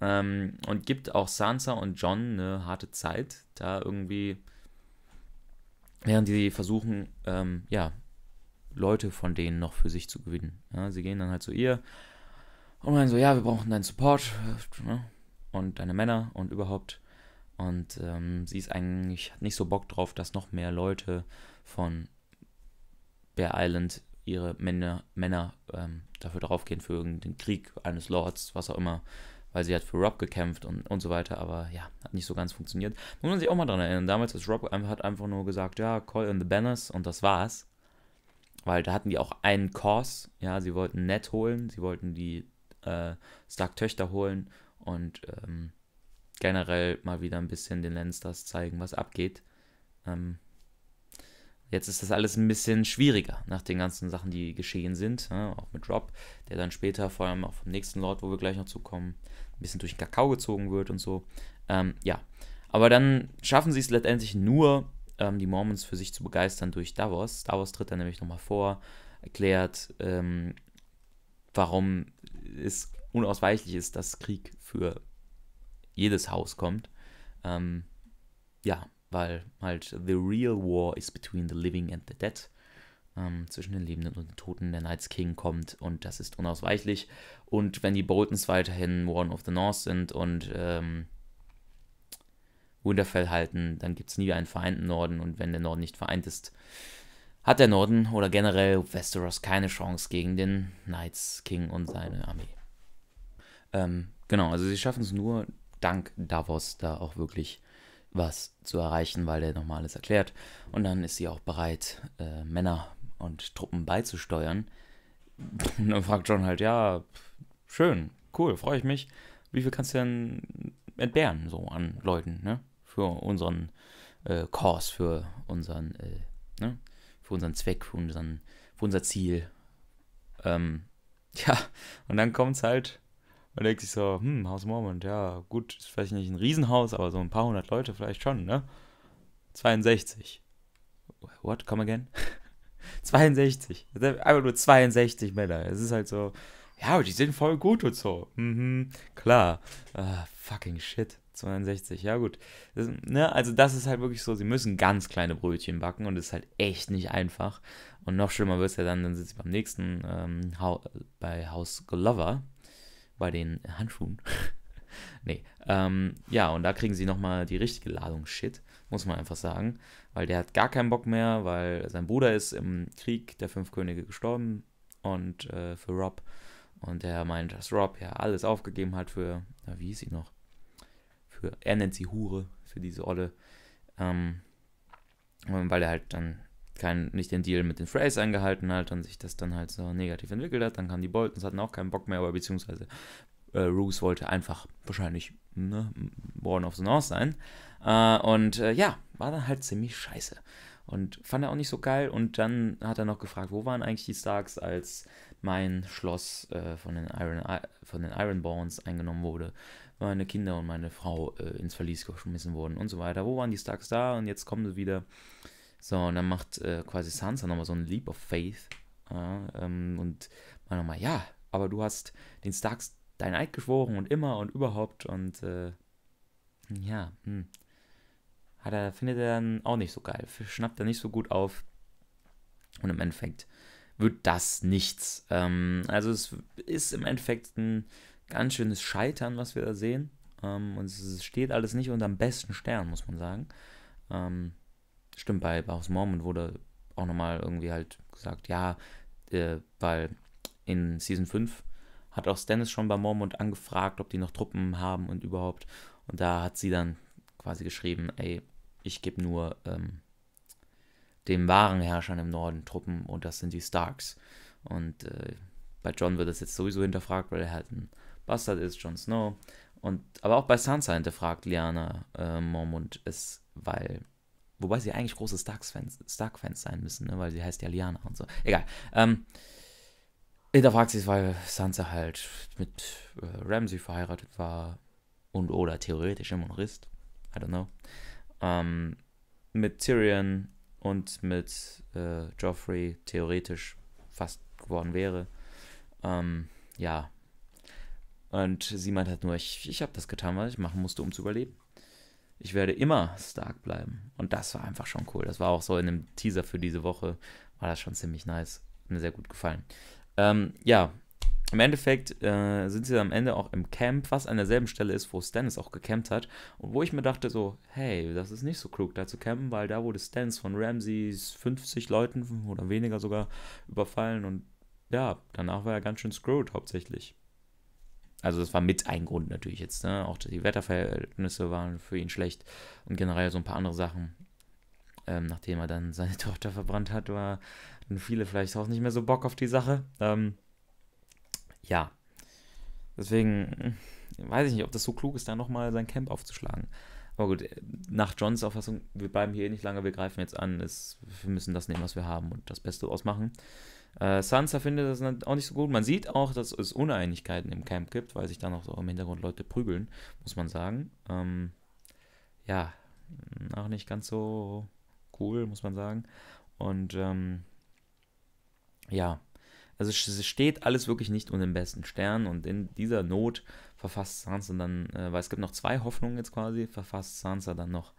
Speaker 1: Ähm, und gibt auch Sansa und John eine harte Zeit, da irgendwie, während die versuchen, ähm, ja, Leute von denen noch für sich zu gewinnen. Ja, sie gehen dann halt zu ihr und meinen so, ja, wir brauchen deinen Support äh, ne? und deine Männer und überhaupt. Und ähm, sie ist eigentlich, nicht so Bock drauf, dass noch mehr Leute von Bear Island ihre Männer, Männer ähm, dafür draufgehen, für den Krieg eines Lords, was auch immer, weil sie hat für Rob gekämpft und, und so weiter, aber ja, hat nicht so ganz funktioniert. Muss man sich auch mal dran erinnern, damals ist Rob hat einfach nur gesagt, ja, call in the banners und das war's weil da hatten die auch einen Kurs, ja, sie wollten Ned holen, sie wollten die äh, Stark-Töchter holen und ähm, generell mal wieder ein bisschen den Lannisters zeigen, was abgeht. Ähm, jetzt ist das alles ein bisschen schwieriger nach den ganzen Sachen, die geschehen sind. Ja, ne, auch mit Rob, der dann später, vor allem auch vom nächsten Lord, wo wir gleich noch zukommen, ein bisschen durch den Kakao gezogen wird und so. Ähm, ja. Aber dann schaffen sie es letztendlich nur, ähm, die Mormons für sich zu begeistern durch Davos. Davos tritt dann nämlich nochmal vor, erklärt, ähm, warum es unausweichlich ist, dass Krieg für jedes Haus kommt. Ähm, ja, weil halt the real war is between the living and the dead. Ähm, zwischen den Lebenden und den Toten der Night's King kommt und das ist unausweichlich. Und wenn die Boltons weiterhin Warren of the North sind und ähm, Winterfell halten, dann gibt es nie einen vereinten Norden und wenn der Norden nicht vereint ist, hat der Norden oder generell Westeros keine Chance gegen den Knights King und seine Armee. Ähm, genau, also sie schaffen es nur dank Davos da auch wirklich was zu erreichen, weil der nochmal alles erklärt. Und dann ist sie auch bereit, äh, Männer und Truppen beizusteuern. Und dann fragt John halt, ja, schön, cool, freue ich mich. Wie viel kannst du denn entbehren, so an Leuten, ne? für unseren äh, Kurs, für unseren, äh, ne? für unseren Zweck, für, unseren, für unser Ziel. Ähm, ja, und dann kommt es halt, man denkt sich so, hm, Haus Mormont, ja, gut, ist vielleicht nicht ein Riesenhaus, aber so ein paar hundert Leute vielleicht schon, ne? 62. What? Come again? 62. Einfach nur 62 Männer. Es ist halt so, ja, aber die sind voll gut und so. Mhm, klar. Ah, fucking shit. 62, ja gut. Das, ne, also das ist halt wirklich so, sie müssen ganz kleine Brötchen backen und es ist halt echt nicht einfach. Und noch schlimmer wird es ja dann, dann sind sie beim nächsten ähm, ha bei House Glover, bei den Handschuhen. nee, ähm, ja, und da kriegen sie nochmal die richtige Ladung Shit, muss man einfach sagen. Weil der hat gar keinen Bock mehr, weil sein Bruder ist im Krieg der Fünf Könige gestorben und äh, für Rob. Und der meint, dass Rob ja alles aufgegeben hat für, na, wie hieß sie noch? für, er nennt sie Hure, für diese Olle, ähm, weil er halt dann kein, nicht den Deal mit den Freys eingehalten hat und sich das dann halt so negativ entwickelt hat. Dann kamen die Boltons, hatten auch keinen Bock mehr, aber beziehungsweise äh, Roos wollte einfach wahrscheinlich ne, Born of the North sein. Äh, und äh, ja, war dann halt ziemlich scheiße. Und fand er auch nicht so geil. Und dann hat er noch gefragt, wo waren eigentlich die Starks, als mein Schloss äh, von, den Iron, von den Ironborns eingenommen wurde meine Kinder und meine Frau äh, ins Verlies geschmissen wurden und so weiter. Wo waren die Starks da? Und jetzt kommen sie wieder. So, und dann macht äh, quasi Sansa nochmal so einen Leap of Faith. Ja, ähm, und man nochmal, ja, aber du hast den Starks dein Eid geschworen und immer und überhaupt und äh, ja, hm. Hat er, findet er dann auch nicht so geil, schnappt er nicht so gut auf und im Endeffekt wird das nichts. Ähm, also es ist im Endeffekt ein ganz schönes Scheitern, was wir da sehen. Ähm, und es steht alles nicht unterm besten Stern, muss man sagen. Ähm, stimmt, bei, bei Mormon wurde auch nochmal irgendwie halt gesagt, ja, äh, weil in Season 5 hat auch Stannis schon bei Mormon angefragt, ob die noch Truppen haben und überhaupt. Und da hat sie dann quasi geschrieben, ey, ich gebe nur ähm, dem wahren Herrschern im Norden Truppen und das sind die Starks. Und äh, bei John wird das jetzt sowieso hinterfragt, weil er halt ein Bastard ist Jon Snow. Und, aber auch bei Sansa hinterfragt Liana äh, Mormont es, weil. Wobei sie eigentlich große Stark-Fans Stark -Fans sein müssen, ne? weil sie heißt ja Liana und so. Egal. Ähm, hinterfragt sie es, weil Sansa halt mit äh, Ramsay verheiratet war und oder theoretisch immer noch ist. I don't know. Ähm, mit Tyrion und mit äh, Joffrey theoretisch fast geworden wäre. Ähm, ja, und sie meint halt nur, ich, ich habe das getan, was ich machen musste, um zu überleben. Ich werde immer stark bleiben. Und das war einfach schon cool. Das war auch so in dem Teaser für diese Woche. War das schon ziemlich nice. Mir sehr gut gefallen. Ähm, ja, im Endeffekt äh, sind sie dann am Ende auch im Camp, was an derselben Stelle ist, wo Stannis auch gecampt hat. Und wo ich mir dachte so, hey, das ist nicht so klug, da zu campen, weil da wurde Stannis von Ramseys 50 Leuten oder weniger sogar überfallen. Und ja, danach war er ganz schön screwed hauptsächlich. Also das war mit ein Grund natürlich jetzt. Ne? Auch die Wetterverhältnisse waren für ihn schlecht und generell so ein paar andere Sachen. Ähm, nachdem er dann seine Tochter verbrannt hat, war, hatten viele vielleicht auch nicht mehr so Bock auf die Sache. Ähm, ja. Deswegen äh, weiß ich nicht, ob das so klug ist, da nochmal sein Camp aufzuschlagen. Aber gut, äh, nach Johns Auffassung, wir bleiben hier eh nicht lange, wir greifen jetzt an, ist, wir müssen das nehmen, was wir haben und das Beste ausmachen. machen. Äh, Sansa findet das auch nicht so gut. Man sieht auch, dass es Uneinigkeiten im Camp gibt, weil sich dann auch so im Hintergrund Leute prügeln, muss man sagen. Ähm, ja, auch nicht ganz so cool, muss man sagen. Und ähm, ja, also es steht alles wirklich nicht unter dem besten Stern und in dieser Not verfasst Sansa dann, äh, weil es gibt noch zwei Hoffnungen jetzt quasi, verfasst Sansa dann noch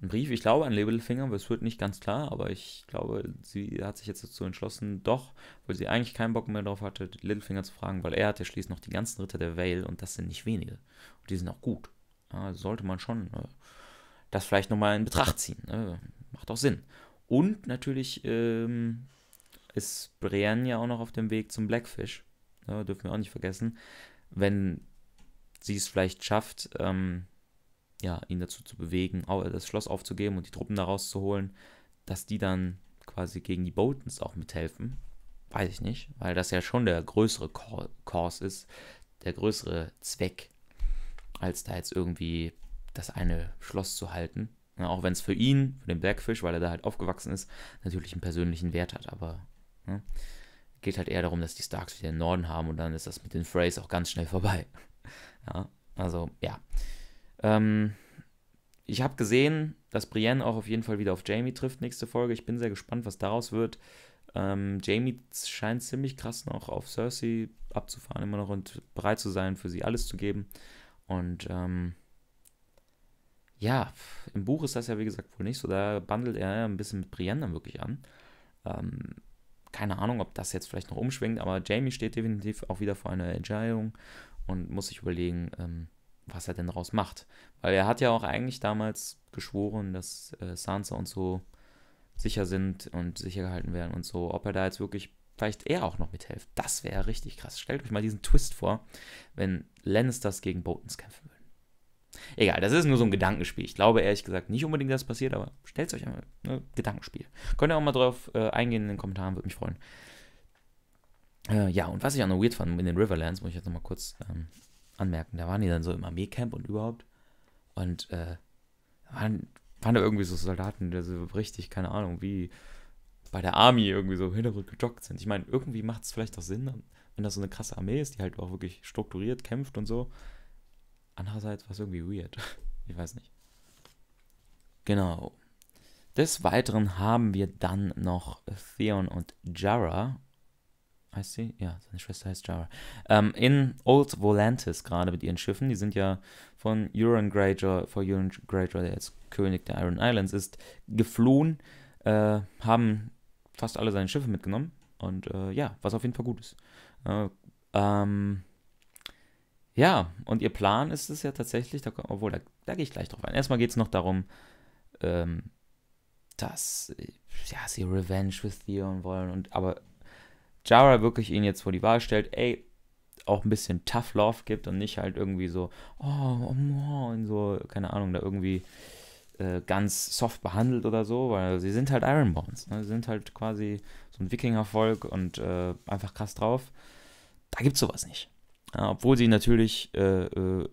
Speaker 1: einen Brief, ich glaube, an Littlefinger, aber es wird nicht ganz klar, aber ich glaube, sie hat sich jetzt dazu entschlossen, doch, weil sie eigentlich keinen Bock mehr darauf hatte, Littlefinger zu fragen, weil er hat ja schließlich noch die ganzen Ritter der Vale und das sind nicht wenige. Und die sind auch gut. Ja, also sollte man schon äh, das vielleicht nochmal in Betracht ziehen. Ne? Macht auch Sinn. Und natürlich ähm, ist Brienne ja auch noch auf dem Weg zum Blackfish. Ja, ne? dürfen wir auch nicht vergessen. Wenn sie es vielleicht schafft, ähm, ja, ihn dazu zu bewegen, das Schloss aufzugeben und die Truppen da rauszuholen, dass die dann quasi gegen die Boltons auch mithelfen, weiß ich nicht, weil das ja schon der größere Kurs ist, der größere Zweck, als da jetzt irgendwie das eine Schloss zu halten. Ja, auch wenn es für ihn, für den Blackfish, weil er da halt aufgewachsen ist, natürlich einen persönlichen Wert hat, aber ne, geht halt eher darum, dass die Starks wieder den Norden haben und dann ist das mit den Freys auch ganz schnell vorbei. Ja, also ja, ähm, ich habe gesehen, dass Brienne auch auf jeden Fall wieder auf Jamie trifft nächste Folge. Ich bin sehr gespannt, was daraus wird. Ähm, Jamie scheint ziemlich krass noch auf Cersei abzufahren, immer noch und bereit zu sein, für sie alles zu geben. Und ähm, ja, im Buch ist das ja wie gesagt wohl nicht so. Da bandelt er ein bisschen mit Brienne dann wirklich an. Ähm, keine Ahnung, ob das jetzt vielleicht noch umschwingt, aber Jamie steht definitiv auch wieder vor einer Entscheidung und muss sich überlegen, ähm, was er denn daraus macht. Weil er hat ja auch eigentlich damals geschworen, dass äh, Sansa und so sicher sind und sicher gehalten werden und so. Ob er da jetzt wirklich vielleicht er auch noch mithilft, das wäre richtig krass. Stellt euch mal diesen Twist vor, wenn Lannisters gegen Botens kämpfen würden. Egal, das ist nur so ein Gedankenspiel. Ich glaube ehrlich gesagt nicht unbedingt, dass es passiert, aber stellt euch einmal. Ne? Gedankenspiel. Könnt ihr auch mal drauf äh, eingehen in den Kommentaren, würde mich freuen. Äh, ja, und was ich auch noch weird fand in den Riverlands, muss ich jetzt nochmal kurz ähm, anmerken. Da waren die dann so im Armeecamp und überhaupt. Und äh, waren, waren da irgendwie so Soldaten, die so richtig, keine Ahnung, wie bei der Army irgendwie so im Hintergrund gejoggt sind. Ich meine, irgendwie macht es vielleicht auch Sinn, wenn das so eine krasse Armee ist, die halt auch wirklich strukturiert kämpft und so. Andererseits war es irgendwie weird. Ich weiß nicht. Genau. Des Weiteren haben wir dann noch Theon und Jarrah Heißt sie? Ja, seine Schwester heißt Jara. Ähm, in Old Volantis gerade mit ihren Schiffen. Die sind ja von Euron Greyjoy, vor Euron Greyjoy, der jetzt König der Iron Islands ist, geflohen. Äh, haben fast alle seine Schiffe mitgenommen. Und äh, ja, was auf jeden Fall gut ist. Äh, ähm, ja, und ihr Plan ist es ja tatsächlich, da, obwohl, da, da gehe ich gleich drauf ein. Erstmal geht es noch darum, ähm, dass äh, ja, sie Revenge with Theon wollen und aber Jara wirklich ihn jetzt vor die Wahl stellt, ey, auch ein bisschen Tough Love gibt und nicht halt irgendwie so, oh, oh, oh und so, keine Ahnung, da irgendwie äh, ganz soft behandelt oder so, weil sie sind halt Ironborns, ne? sie sind halt quasi so ein Wikingervolk und äh, einfach krass drauf. Da gibt's sowas nicht. Ja, obwohl sie natürlich äh, äh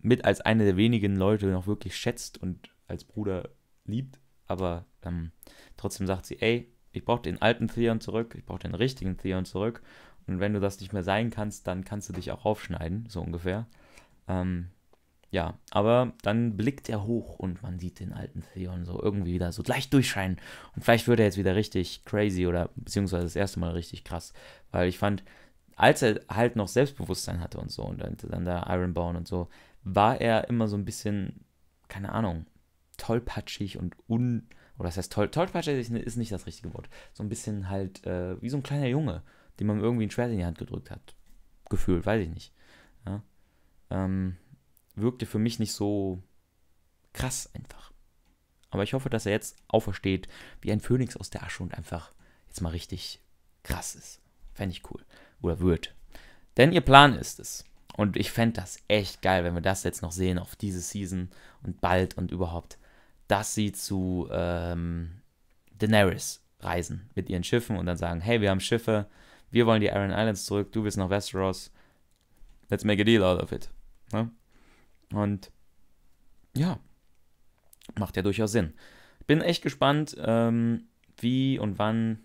Speaker 1: mit als eine der wenigen Leute noch wirklich schätzt und als Bruder liebt, aber ähm, trotzdem sagt sie, ey, ich brauche den alten Theon zurück, ich brauche den richtigen Theon zurück. Und wenn du das nicht mehr sein kannst, dann kannst du dich auch aufschneiden, so ungefähr. Ähm, ja, aber dann blickt er hoch und man sieht den alten Theon so irgendwie wieder so gleich durchscheinen. Und vielleicht wird er jetzt wieder richtig crazy oder beziehungsweise das erste Mal richtig krass. Weil ich fand, als er halt noch Selbstbewusstsein hatte und so und dann der Ironborn und so, war er immer so ein bisschen, keine Ahnung, tollpatschig und un oder das heißt, toll, Tollpatscher ist nicht das richtige Wort. So ein bisschen halt äh, wie so ein kleiner Junge, dem man irgendwie ein Schwert in die Hand gedrückt hat. Gefühlt, weiß ich nicht. Ja? Ähm, wirkte für mich nicht so krass einfach. Aber ich hoffe, dass er jetzt aufersteht wie ein Phönix aus der Asche und einfach jetzt mal richtig krass ist. Fände ich cool. Oder wird. Denn ihr Plan ist es. Und ich fände das echt geil, wenn wir das jetzt noch sehen auf diese Season und bald und überhaupt dass sie zu ähm, Daenerys reisen mit ihren Schiffen und dann sagen, hey, wir haben Schiffe, wir wollen die Iron Islands zurück, du willst nach Westeros, let's make a deal out of it. Ne? Und ja, macht ja durchaus Sinn. Bin echt gespannt, ähm, wie und wann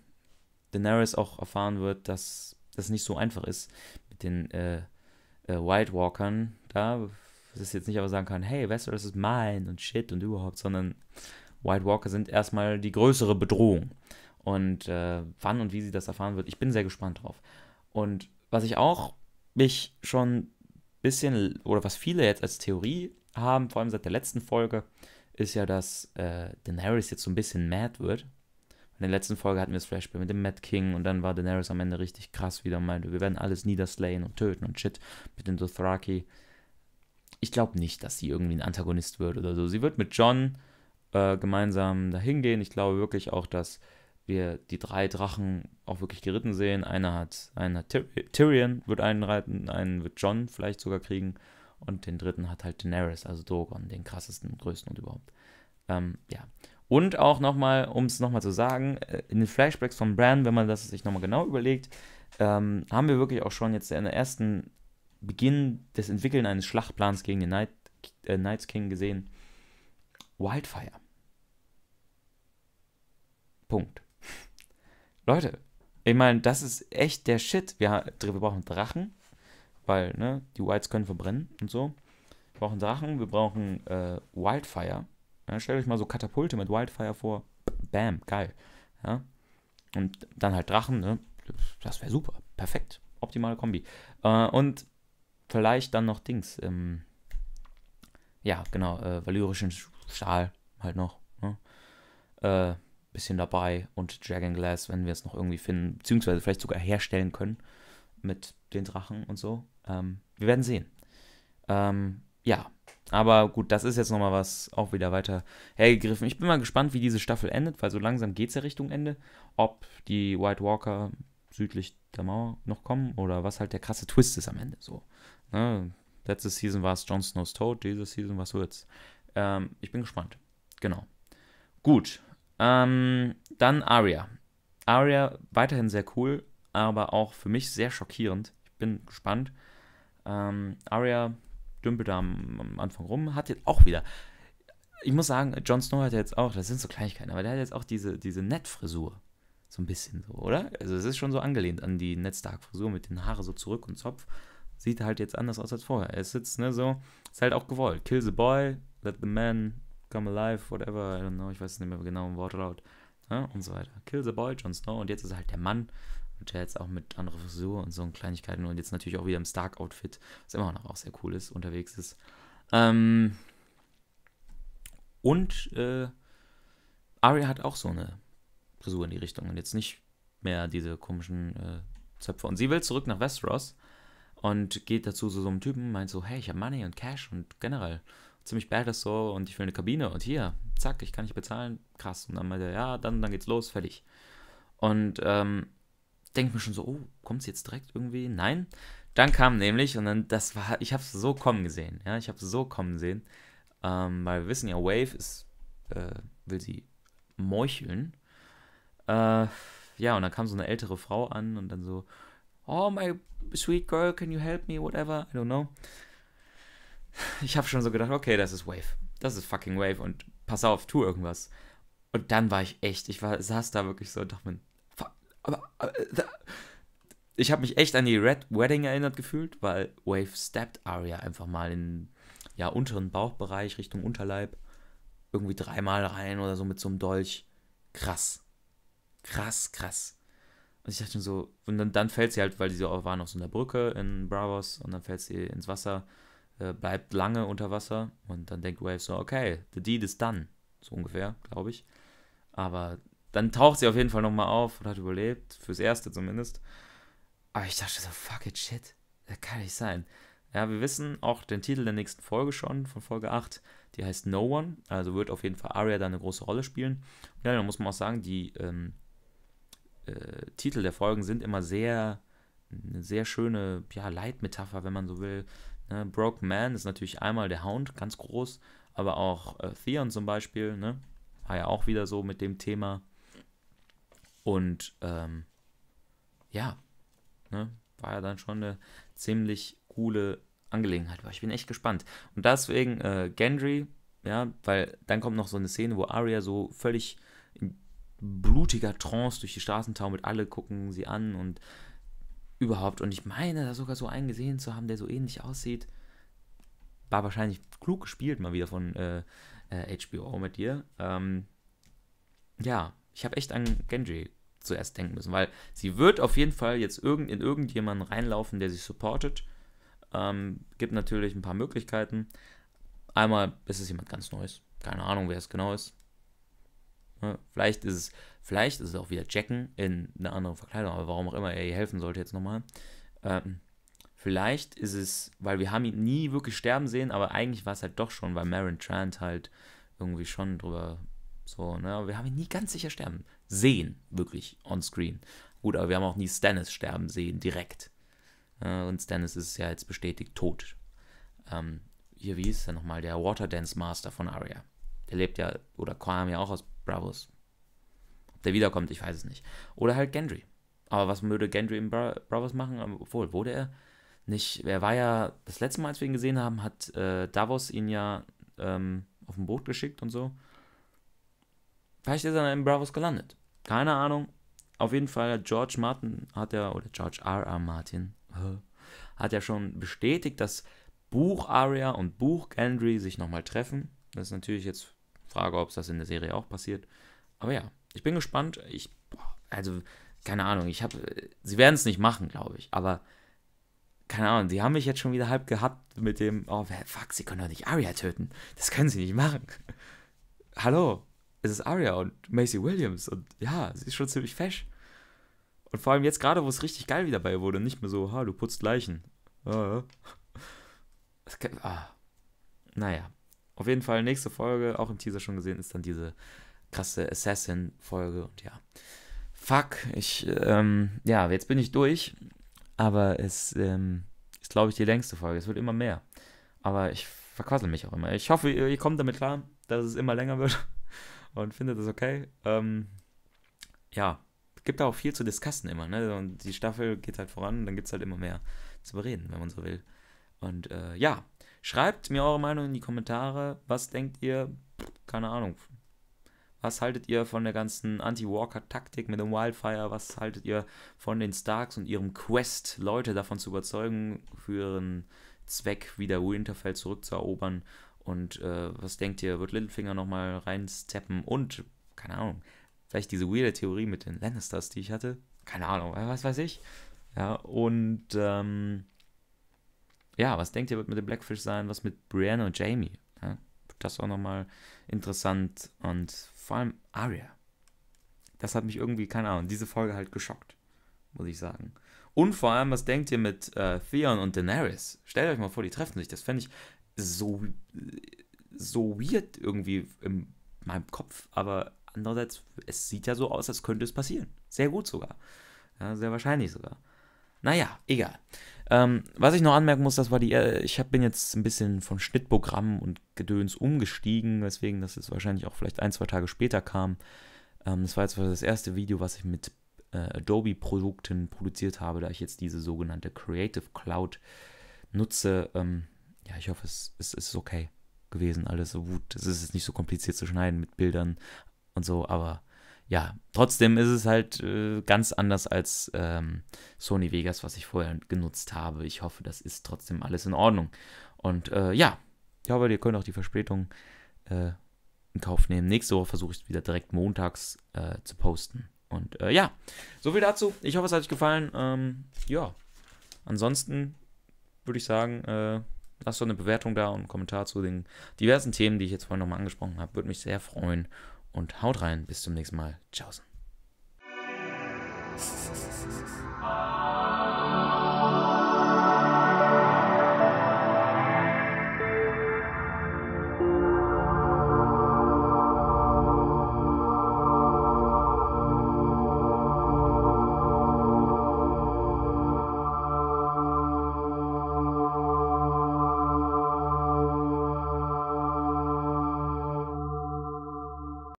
Speaker 1: Daenerys auch erfahren wird, dass das nicht so einfach ist mit den äh, äh, White Walkern da, dass es jetzt nicht aber sagen kann, hey, Westeros ist mein und shit und überhaupt, sondern White Walker sind erstmal die größere Bedrohung. Und äh, wann und wie sie das erfahren wird, ich bin sehr gespannt drauf. Und was ich auch mich schon ein bisschen, oder was viele jetzt als Theorie haben, vor allem seit der letzten Folge, ist ja, dass äh, Daenerys jetzt so ein bisschen mad wird. In der letzten Folge hatten wir das Flashback mit dem Mad King und dann war Daenerys am Ende richtig krass wieder und meinte, wir werden alles niederslayen und töten und shit mit den Dothraki ich glaube nicht, dass sie irgendwie ein Antagonist wird oder so. Sie wird mit John äh, gemeinsam dahin gehen. Ich glaube wirklich auch, dass wir die drei Drachen auch wirklich geritten sehen. Einer hat, einer hat Tyr Tyrion wird einen reiten, einen wird John vielleicht sogar kriegen und den dritten hat halt Daenerys, also Drogon, den krassesten, größten und überhaupt. Ähm, ja. Und auch nochmal, um es nochmal zu sagen, äh, in den Flashbacks von Bran, wenn man das sich nochmal genau überlegt, ähm, haben wir wirklich auch schon jetzt in der ersten Beginn des Entwickeln eines Schlachtplans gegen den Night, äh, Knights King gesehen. Wildfire. Punkt. Leute, ich meine, das ist echt der Shit. Wir, wir brauchen Drachen, weil ne, die Whites können verbrennen und so. Wir brauchen Drachen, wir brauchen äh, Wildfire. Ja, stellt euch mal so Katapulte mit Wildfire vor. Bam, geil. Ja? Und dann halt Drachen, ne? Das wäre super. Perfekt. Optimale Kombi. Äh, und vielleicht dann noch Dings. Ähm, ja, genau, äh, valyrischen Stahl halt noch. Ne? Äh, bisschen dabei und Dragon Glass, wenn wir es noch irgendwie finden, beziehungsweise vielleicht sogar herstellen können mit den Drachen und so. Ähm, wir werden sehen. Ähm, ja, aber gut, das ist jetzt nochmal was auch wieder weiter hergegriffen. Ich bin mal gespannt, wie diese Staffel endet, weil so langsam geht es ja Richtung Ende. Ob die White Walker südlich der Mauer noch kommen oder was halt der krasse Twist ist am Ende. So, Ne? Letzte Season war es Jon Snow's Toad, diese Season war es wird's. Ähm, ich bin gespannt. Genau. Gut. Ähm, dann Aria. Aria weiterhin sehr cool, aber auch für mich sehr schockierend. Ich bin gespannt. Ähm, Aria dümpelt da am, am, Anfang rum, hat jetzt auch wieder. Ich muss sagen, Jon Snow hat jetzt auch, das sind so Kleinigkeiten, aber der hat jetzt auch diese, diese Nettfrisur. So ein bisschen so, oder? Also es ist schon so angelehnt an die Ned Stark-Frisur mit den Haaren so zurück und Zopf sieht halt jetzt anders aus als vorher. Er sitzt, ne, so, ist halt auch gewollt. Kill the boy, let the man come alive, whatever, I don't know, ich weiß nicht mehr genau im Wortlaut. Ne, und so weiter. Kill the boy, Jon Snow. Und jetzt ist er halt der Mann. Und der jetzt auch mit anderer Frisur und so Kleinigkeiten. Und jetzt natürlich auch wieder im Stark-Outfit, was immer noch auch sehr cool ist, unterwegs ist. Ähm, und äh, Arya hat auch so eine Frisur in die Richtung. Und jetzt nicht mehr diese komischen äh, Zöpfe. Und sie will zurück nach Westeros und geht dazu zu so einem Typen, meint so, hey, ich habe Money und Cash und generell ziemlich badass so und ich will eine Kabine und hier, zack, ich kann nicht bezahlen, krass. Und dann meint er, ja, dann, dann geht's los, fertig. Und ähm, denke mir schon so, oh, kommt's jetzt direkt irgendwie? Nein. Dann kam nämlich, und dann, das war, ich hab's so kommen gesehen, ja, ich hab's so kommen sehen, ähm, weil wir wissen ja, Wave ist, äh, will sie meucheln. Äh, ja, und dann kam so eine ältere Frau an und dann so, oh my sweet girl, can you help me, whatever, I don't know. Ich habe schon so gedacht, okay, das ist Wave. Das ist fucking Wave und pass auf, tu irgendwas. Und dann war ich echt, ich war, saß da wirklich so und dachte mir, aber, aber da, ich habe mich echt an die Red Wedding erinnert gefühlt, weil Wave stepped Aria einfach mal in ja unteren Bauchbereich Richtung Unterleib irgendwie dreimal rein oder so mit so einem Dolch. Krass, krass, krass. Und ich dachte so, und dann, dann fällt sie halt, weil sie oh, waren auf so einer Brücke in Bravos und dann fällt sie ins Wasser, äh, bleibt lange unter Wasser und dann denkt Wave so, okay, the deed is done. So ungefähr, glaube ich. Aber dann taucht sie auf jeden Fall nochmal auf und hat überlebt, fürs Erste zumindest. Aber ich dachte so, fuck it, shit, das kann nicht sein. Ja, wir wissen auch den Titel der nächsten Folge schon, von Folge 8. Die heißt No One, also wird auf jeden Fall Arya da eine große Rolle spielen. ja, dann muss man auch sagen, die ähm, äh, Titel der Folgen sind immer sehr, eine sehr schöne ja, Leitmetapher, wenn man so will. Ne? Broken Man ist natürlich einmal der Hound, ganz groß, aber auch äh, Theon zum Beispiel, ne? war ja auch wieder so mit dem Thema. Und ähm, ja, ne? war ja dann schon eine ziemlich coole Angelegenheit, aber ich bin echt gespannt. Und deswegen äh, Gendry, ja, weil dann kommt noch so eine Szene, wo Arya so völlig blutiger Trance durch die Straßen taumelt. Alle gucken sie an und überhaupt. Und ich meine, da sogar so einen gesehen zu haben, der so ähnlich aussieht. War wahrscheinlich klug gespielt, mal wieder von äh, äh, HBO mit dir. Ähm, ja, ich habe echt an Genji zuerst denken müssen, weil sie wird auf jeden Fall jetzt irgend, in irgendjemanden reinlaufen, der sie supportet. Ähm, gibt natürlich ein paar Möglichkeiten. Einmal ist es jemand ganz Neues. Keine Ahnung, wer es genau ist. Ne? Vielleicht ist es, vielleicht ist es auch wieder Jacken in einer anderen Verkleidung, aber warum auch immer er ihr helfen sollte jetzt nochmal. Ähm, vielleicht ist es, weil wir haben ihn nie wirklich sterben sehen, aber eigentlich war es halt doch schon, weil Marin Trant halt irgendwie schon drüber so, ne? Aber wir haben ihn nie ganz sicher sterben sehen, wirklich, on screen. Gut, aber wir haben auch nie Stannis sterben sehen, direkt. Äh, und Stannis ist ja jetzt bestätigt tot. Ähm, hier, wie hieß der nochmal? Der Water Dance Master von Arya. Der lebt ja, oder kam ja auch aus Bravos. Ob der wiederkommt, ich weiß es nicht. Oder halt Gendry. Aber was würde Gendry in Bra Bravos machen? Obwohl, wurde er nicht. Er war ja. Das letzte Mal, als wir ihn gesehen haben, hat äh, Davos ihn ja ähm, auf ein Boot geschickt und so. Vielleicht ist er dann in Bravos gelandet. Keine Ahnung. Auf jeden Fall, George Martin hat ja, oder George R. R. Martin, hat ja schon bestätigt, dass Buch Aria und Buch Gendry sich nochmal treffen. Das ist natürlich jetzt Frage, ob es das in der Serie auch passiert. Aber ja, ich bin gespannt. Ich, also, keine Ahnung, ich habe, sie werden es nicht machen, glaube ich, aber keine Ahnung, sie haben mich jetzt schon wieder halb gehabt mit dem, oh, fuck, sie können doch nicht Arya töten. Das können sie nicht machen. Hallo, es ist Arya und Macy Williams und ja, sie ist schon ziemlich fesch. Und vor allem jetzt gerade, wo es richtig geil wieder bei ihr wurde, nicht mehr so, ha, du putzt Leichen. Ah, Kann, ah. Naja, auf jeden Fall, nächste Folge, auch im Teaser schon gesehen, ist dann diese krasse Assassin-Folge. Und ja, fuck, ich, ähm, ja, jetzt bin ich durch. Aber es ähm, ist, glaube ich, die längste Folge. Es wird immer mehr. Aber ich verquassel mich auch immer. Ich hoffe, ihr, ihr kommt damit klar, dass es immer länger wird und findet es okay. Ähm, ja, gibt auch viel zu discussen immer, ne? Und die Staffel geht halt voran, dann gibt es halt immer mehr zu bereden, wenn man so will. Und äh, ja, Schreibt mir eure Meinung in die Kommentare. Was denkt ihr? Keine Ahnung. Was haltet ihr von der ganzen Anti-Walker-Taktik mit dem Wildfire? Was haltet ihr von den Starks und ihrem Quest, Leute davon zu überzeugen, für ihren Zweck wieder Winterfell zurückzuerobern? Und äh, was denkt ihr, wird Littlefinger nochmal reinsteppen? Und, keine Ahnung, vielleicht diese weirde Theorie mit den Lannisters, die ich hatte? Keine Ahnung, was weiß ich. Ja, und ähm, ja, was denkt ihr, wird mit dem Blackfish sein? Was mit Brianna und Jamie? Ja, das auch nochmal interessant. Und vor allem Arya. Das hat mich irgendwie, keine Ahnung, diese Folge halt geschockt, muss ich sagen. Und vor allem, was denkt ihr mit äh, Theon und Daenerys? Stellt euch mal vor, die treffen sich. Das fände ich so, so weird irgendwie in meinem Kopf. Aber andererseits, es sieht ja so aus, als könnte es passieren. Sehr gut sogar. Ja, sehr wahrscheinlich sogar. Naja, egal. Ähm, was ich noch anmerken muss, das war die, äh, ich bin jetzt ein bisschen von Schnittprogramm und Gedöns umgestiegen, weswegen das jetzt wahrscheinlich auch vielleicht ein, zwei Tage später kam. Ähm, das war jetzt das erste Video, was ich mit äh, Adobe-Produkten produziert habe, da ich jetzt diese sogenannte Creative Cloud nutze. Ähm, ja, ich hoffe, es, es, es, ist okay gewesen, alles so gut. Es ist jetzt nicht so kompliziert zu schneiden mit Bildern und so, aber ja, trotzdem ist es halt äh, ganz anders als ähm, Sony Vegas, was ich vorher genutzt habe. Ich hoffe, das ist trotzdem alles in Ordnung. Und äh, ja, ich hoffe, ihr könnt auch die Verspätung äh, in Kauf nehmen. Nächste Woche versuche ich es wieder direkt montags äh, zu posten. Und äh, ja, soviel dazu. Ich hoffe, es hat euch gefallen. Ähm, ja, ansonsten würde ich sagen, äh, lasst doch eine Bewertung da und einen Kommentar zu den diversen Themen, die ich jetzt vorhin nochmal angesprochen habe. Würde mich sehr freuen und haut rein. Bis zum nächsten Mal. Tschaußen.